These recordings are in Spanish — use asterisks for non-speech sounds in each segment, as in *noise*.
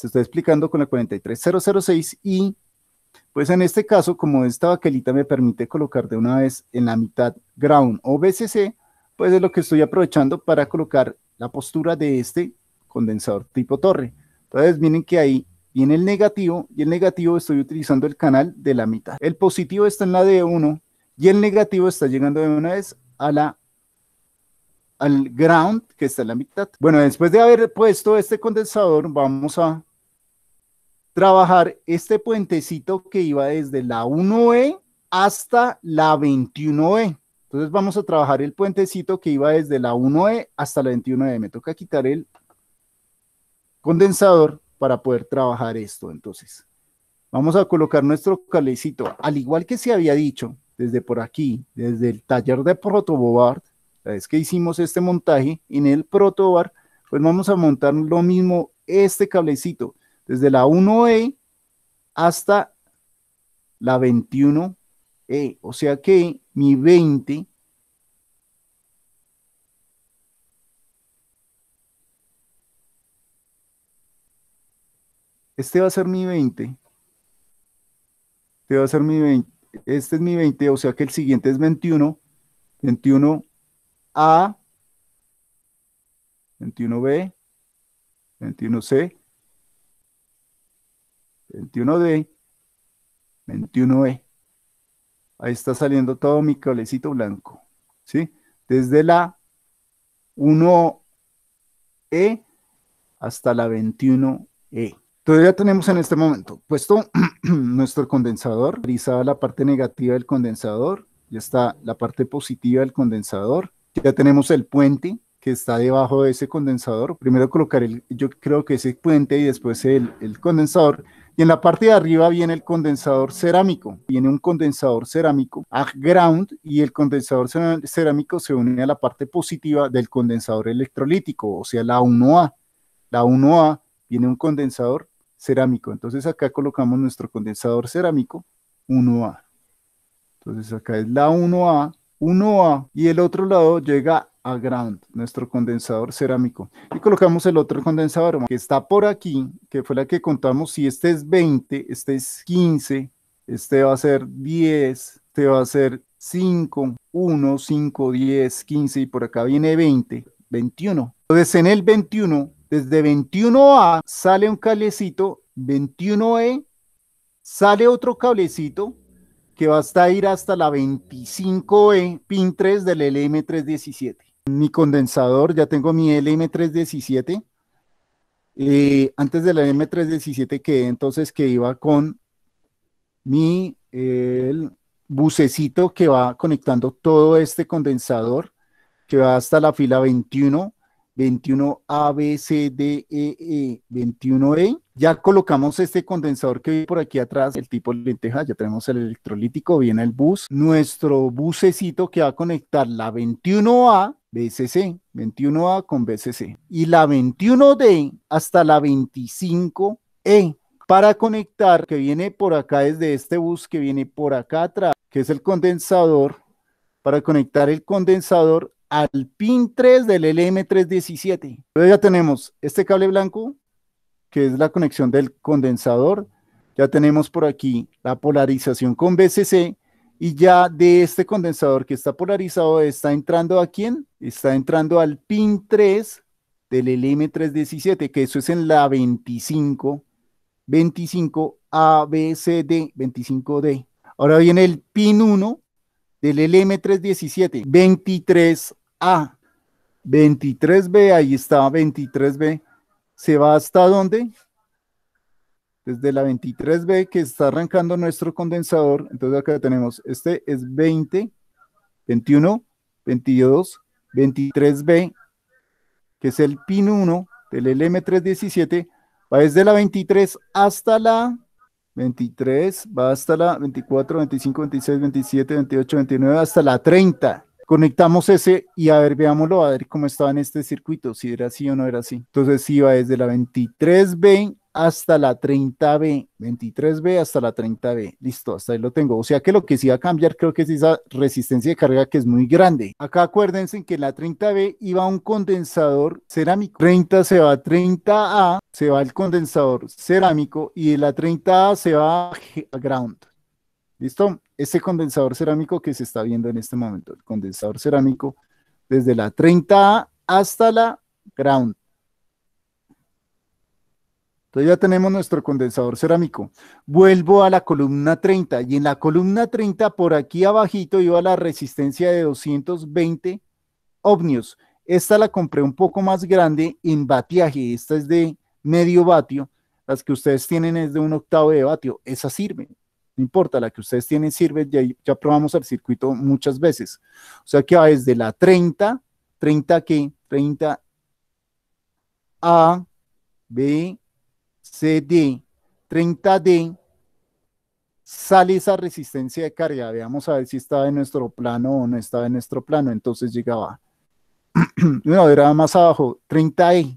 se está explicando con la 43006 y pues en este caso, como esta baquelita me permite colocar de una vez en la mitad ground o BCC, pues es lo que estoy aprovechando para colocar la postura de este condensador tipo torre. Entonces miren que ahí viene el negativo y el negativo estoy utilizando el canal de la mitad. El positivo está en la D1 y el negativo está llegando de una vez a la al ground que está en la mitad. Bueno, después de haber puesto este condensador, vamos a trabajar este puentecito que iba desde la 1E hasta la 21E. Entonces vamos a trabajar el puentecito que iba desde la 1E hasta la 21E. Me toca quitar el condensador para poder trabajar esto. Entonces vamos a colocar nuestro cablecito, al igual que se había dicho desde por aquí, desde el taller de protoboard, la vez que hicimos este montaje en el protoboard, pues vamos a montar lo mismo este cablecito desde la 1E hasta la 21E. O sea que mi 20 Este va a ser mi 20. Este va a ser mi 20. Este es mi 20, o sea que el siguiente es 21. 21A, 21B, 21C, 21D, 21E. E. Ahí está saliendo todo mi cablecito blanco, ¿sí? Desde la 1E hasta la 21E. Entonces ya tenemos en este momento puesto *clears throat* nuestro condensador, realizada la parte negativa del condensador, ya está la parte positiva del condensador, ya tenemos el puente que está debajo de ese condensador. Primero colocar el, yo creo que ese puente y después el condensador y en la parte de arriba viene el condensador cerámico. Viene un condensador cerámico a ground y el condensador cerámico se une a la parte positiva del condensador electrolítico, o sea, la 1A. La 1A viene un condensador cerámico. Entonces acá colocamos nuestro condensador cerámico 1A. Entonces acá es la 1A, 1A y el otro lado llega a ground, nuestro condensador cerámico. Y colocamos el otro condensador que está por aquí, que fue la que contamos. Si este es 20, este es 15, este va a ser 10, este va a ser 5, 1, 5, 10, 15 y por acá viene 20, 21. Entonces en el 21, desde 21A sale un cablecito, 21E sale otro cablecito que va a ir hasta la 25E, pin 3 del LM317 mi condensador, ya tengo mi LM317. Eh, antes de la M317 quedé entonces que iba con mi bucecito que va conectando todo este condensador que va hasta la fila 21, 21 A, B, E, 21E. E. Ya colocamos este condensador que vi por aquí atrás, el tipo lenteja, ya tenemos el electrolítico, viene el bus. Nuestro bucecito que va a conectar la 21A BCC, 21A con BCC. Y la 21D hasta la 25E para conectar que viene por acá desde este bus que viene por acá atrás, que es el condensador, para conectar el condensador al pin 3 del LM317. Pero ya tenemos este cable blanco, que es la conexión del condensador. Ya tenemos por aquí la polarización con BCC y ya de este condensador que está polarizado, está entrando a quién? Está entrando al pin 3 del LM317, que eso es en la 25, 25 ABCD, 25D. Ahora viene el pin 1 del LM317, 23A, 23B, ahí está 23B. ¿Se va hasta dónde? Desde la 23B que está arrancando nuestro condensador, entonces acá tenemos, este es 20, 21, 22, 23B, que es el pin 1 del LM317, va desde la 23 hasta la 23, va hasta la 24, 25, 26, 27, 28, 29, hasta la 30. Conectamos ese y a ver, veámoslo, a ver cómo estaba en este circuito, si era así o no era así. Entonces si va desde la 23B hasta la 30B, 23B hasta la 30B. Listo, hasta ahí lo tengo. O sea que lo que sí va a cambiar creo que es esa resistencia de carga que es muy grande. Acá acuérdense que en la 30B iba un condensador cerámico. 30 se va a 30A, se va el condensador cerámico y en la 30A se va a ground. ¿Listo? ese condensador cerámico que se está viendo en este momento, el condensador cerámico desde la 30A hasta la ground. Entonces ya tenemos nuestro condensador cerámico. Vuelvo a la columna 30 y en la columna 30 por aquí abajito iba la resistencia de 220 ohmios. Esta la compré un poco más grande en batiaje. Esta es de medio vatio. Las que ustedes tienen es de un octavo de vatio. Esa sirve. No importa, la que ustedes tienen sirve. Ya, ya probamos el circuito muchas veces. O sea que va desde la 30, 30 que, 30 A, B, CD, 30D, sale esa resistencia de carga. Veamos a ver si estaba en nuestro plano o no estaba en nuestro plano. Entonces llegaba. *clears throat* no, era más abajo, 30E.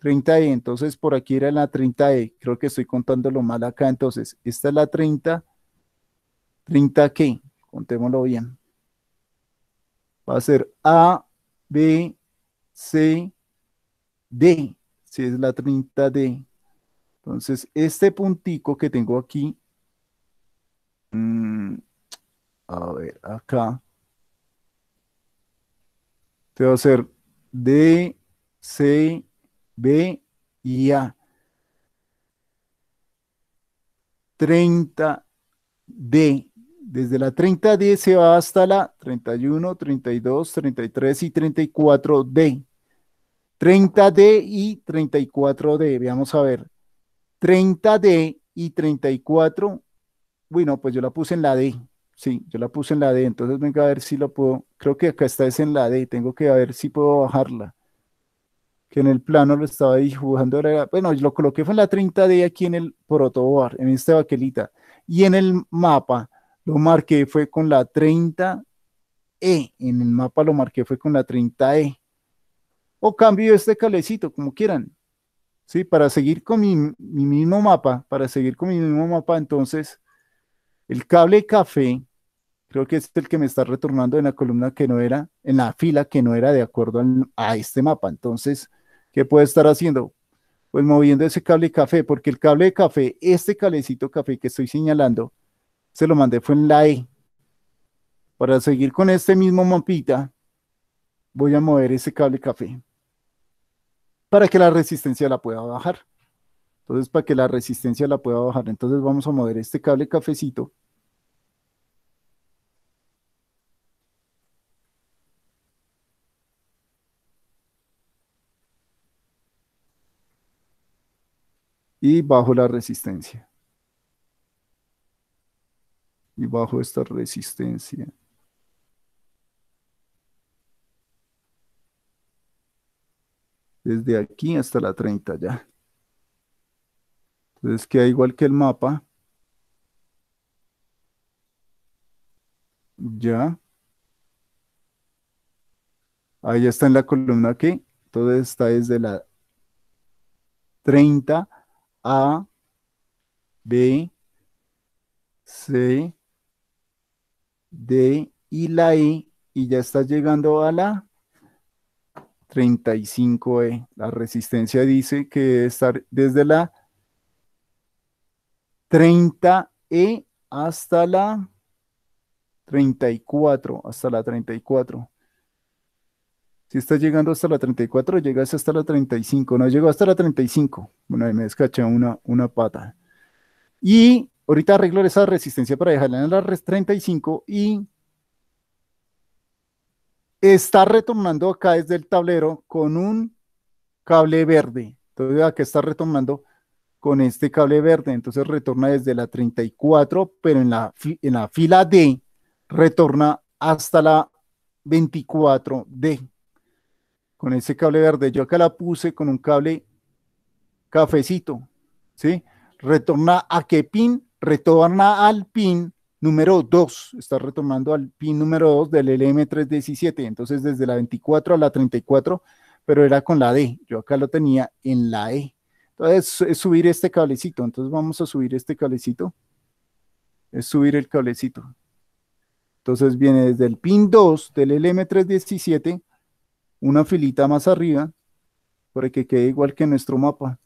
30E, entonces por aquí era la 30E. Creo que estoy contándolo mal acá. Entonces, esta es la 30. 30 qué? Contémoslo bien. Va a ser A, B, C, D. Si es la 30D. Entonces, este puntico que tengo aquí, mm, a ver, acá, te va a ser D, C, B y A. 30D. Desde la 30D se va hasta la 31, 32, 33 y 34D. 30D y 34D. Veamos a ver. 30D y 34, bueno, pues yo la puse en la D. Sí, yo la puse en la D, entonces venga a ver si lo puedo. Creo que acá está es en la D, tengo que ver si puedo bajarla. Que en el plano lo estaba dibujando. Bueno, yo lo coloqué fue en la 30D aquí en el protoboard, en esta baquelita. Y en el mapa lo marqué fue con la 30E. En el mapa lo marqué fue con la 30E. O cambio este calecito, como quieran. ¿sí? Para seguir con mi, mismo mapa, para seguir con mi mismo mapa, entonces, el cable café, creo que es el que me está retornando en la columna que no era, en la fila que no era de acuerdo a este mapa. Entonces, ¿qué puedo estar haciendo? Pues moviendo ese cable café, porque el cable café, este cablecito café que estoy señalando, se lo mandé fue en la E. Para seguir con este mismo mapita, voy a mover ese cable café para que la resistencia la pueda bajar. Entonces, para que la resistencia la pueda bajar. Entonces, vamos a mover este cable cafecito. Y bajo la resistencia. Y bajo esta resistencia. desde aquí hasta la 30 ya. Entonces queda igual que el mapa. Ya. Ahí está en la columna aquí. Entonces está desde la 30 A, B, C, D y la i e, Y ya está llegando a la 35E. La resistencia dice que debe estar desde la 30E hasta la 34, hasta la 34. Si estás llegando hasta la 34, llegas hasta la 35. No llegó hasta la 35. Bueno, ahí me descaché una, una pata. Y ahorita arreglo esa resistencia para dejarla en la 35 y está retornando acá desde el tablero con un cable verde. Entonces que está retornando con este cable verde. Entonces retorna desde la 34, pero en la, en la fila D retorna hasta la 24D. Con ese cable verde. Yo acá la puse con un cable cafecito. ¿Sí? Retorna a qué pin? Retorna al pin número 2, está retomando al pin número 2 del LM317, entonces desde la 24 a la 34, pero era con la D, yo acá lo tenía en la E. Entonces es subir este cablecito, entonces vamos a subir este cablecito, es subir el cablecito. Entonces viene desde el pin 2 del LM317, una filita más arriba, para que quede igual que nuestro mapa.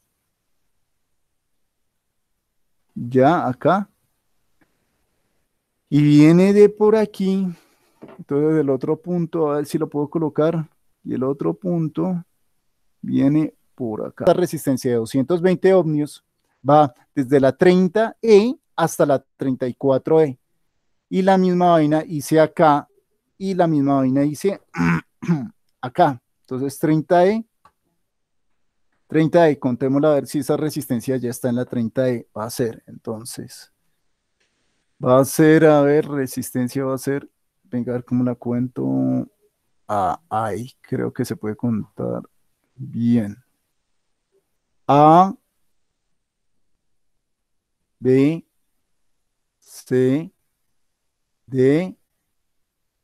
Ya acá y viene de por aquí, entonces del otro punto, a ver si lo puedo colocar, y el otro punto viene por acá. esta resistencia de 220 ohmios va desde la 30E hasta la 34E. Y la misma vaina hice acá y la misma vaina hice *clears throat* acá. Entonces 30E, 30E, contémosla a ver si esa resistencia ya está en la 30E. Va a ser entonces Va a ser, a ver, resistencia va a ser, venga, a ver cómo la cuento. A ah, creo que se puede contar bien. A, B, C, D,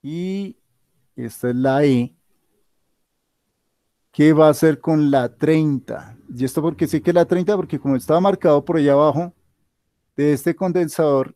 y esta es la E. ¿Qué va a hacer con la 30? Y esto porque sé que la 30, porque como estaba marcado por allá abajo de este condensador,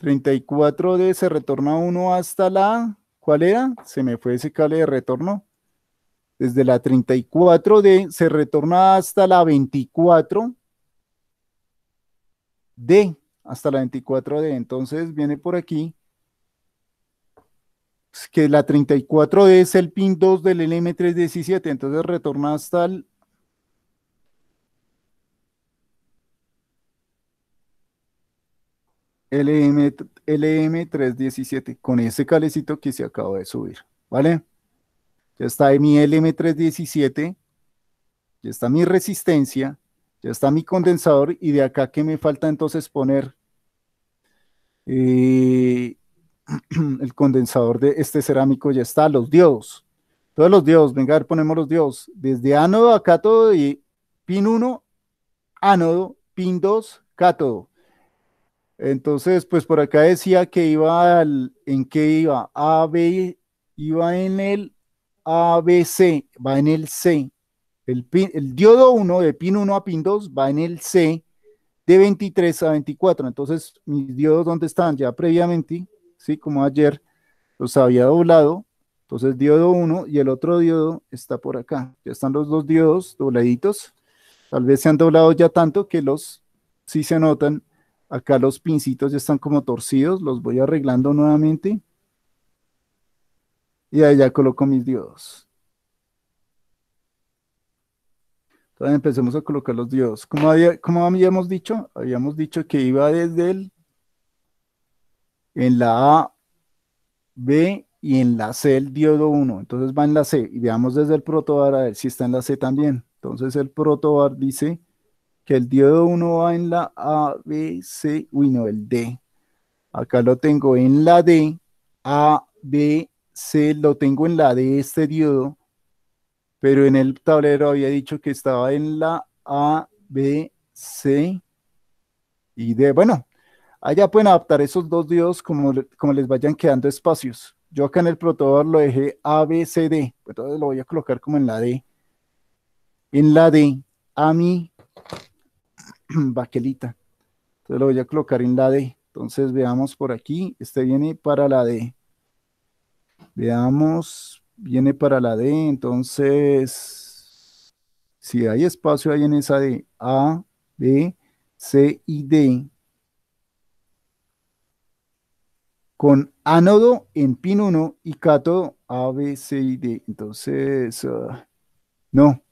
34 d se retorna 1 hasta la... ¿Cuál era? Se me fue ese cable de retorno. Desde la 34 d se retorna hasta la 24 d hasta la 24 d Entonces viene por aquí pues, que la 34D es el pin 2 del LM317, entonces retorna hasta el LM, LM317 con ese calecito que se acaba de subir, ¿vale? Ya está mi LM317, ya está mi resistencia, ya está mi condensador y de acá que me falta entonces poner eh, *clears throat* el condensador de este cerámico, ya está, los diodos, todos los diodos, venga, a ver, ponemos los diodos, desde ánodo a cátodo y pin 1, ánodo, pin 2, cátodo. Entonces, pues por acá decía que iba al, ¿en qué iba? A, B, iba en el A, B, C, va en el C. El, diodo 1 de pin 1 a pin 2 va en el C de 23 a 24. Entonces, mis diodos, ¿dónde están? Ya previamente, ¿sí? Como ayer los había doblado. Entonces, diodo 1 y el otro diodo está por acá. Ya están los dos diodos dobladitos. Tal vez se han doblado ya tanto que los sí se notan Acá los pincitos ya están como torcidos, los voy arreglando nuevamente. Y ahí ya coloco mis diodos. Entonces empecemos a colocar los diodos. Como, como habíamos dicho, habíamos dicho que iba desde el en la A, B y en la C el diodo 1. Entonces va en la C y veamos desde el protobar a ver si está en la C también. Entonces el protobar dice que el diodo 1 va en la A, B, C, uy no, el D. Acá lo tengo en la D, A, B, C, lo tengo en la D este diodo, pero en el tablero había dicho que estaba en la A, B, C y D. Bueno, allá pueden adaptar esos dos diodos como, como les vayan quedando espacios. Yo acá en el protobor lo dejé A, B, C, D, entonces lo voy a colocar como en la D. En la D, a mi *clears throat* baquelita. Entonces lo voy a colocar en la D. Entonces veamos por aquí, este viene para la D. Veamos, viene para la D, entonces si hay espacio ahí en esa D, A, B, C y D. Con ánodo en pin 1 y cátodo A, B, C y D. Entonces, ah, no,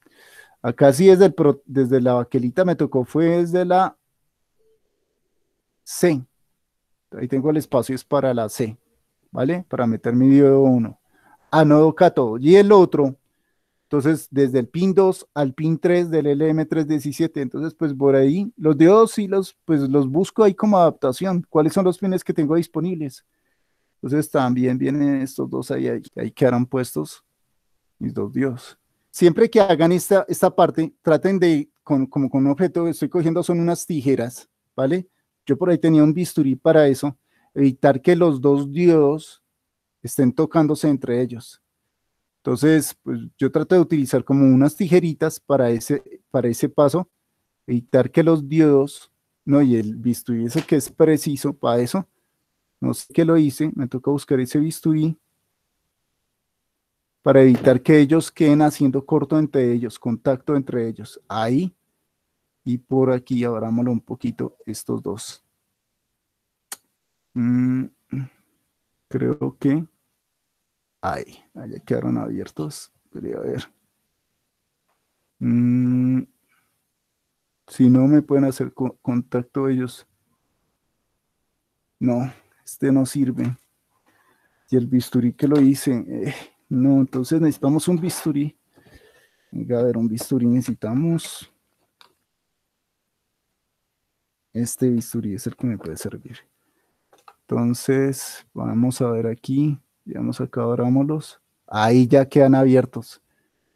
Acá sí desde, desde la vaquelita me tocó, fue desde la C. Ahí tengo el espacio, es para la C, ¿vale? Para meter mi diodo 1. Anodo ah, cátodo. Y el otro, entonces desde el pin 2 al pin 3 del LM317. Entonces, pues por ahí, los diodos sí los, pues, los busco ahí como adaptación. ¿Cuáles son los pines que tengo disponibles? Entonces también vienen estos dos ahí, ahí, ahí quedaron puestos mis dos diodos siempre que hagan esta, esta parte, traten de, con, como con un objeto que estoy cogiendo son unas tijeras, ¿vale? Yo por ahí tenía un bisturí para eso, evitar que los dos diodos estén tocándose entre ellos. Entonces, pues, yo trato de utilizar como unas tijeritas para ese, para ese paso, evitar que los diodos, no, y el bisturí ese que es preciso para eso, no sé qué lo hice, me toca buscar ese bisturí, para evitar que ellos queden haciendo corto entre ellos, contacto entre ellos. Ahí y por aquí abrámoslo un poquito estos dos. Mm, creo que ahí, ya quedaron abiertos. Quería ver. Mm, si no me pueden hacer contacto ellos. No, este no sirve. Y el bisturí que lo hice. Eh, no, entonces necesitamos un bisturí. Venga, a ver, un bisturí necesitamos. Este bisturí es el que me puede servir. Entonces, vamos a ver aquí. Digamos acá, los. Ahí ya quedan abiertos.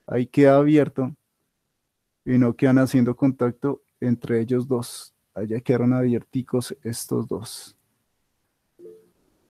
Ahí queda abierto. Y no quedan haciendo contacto entre ellos dos. Allá quedaron abierticos estos dos.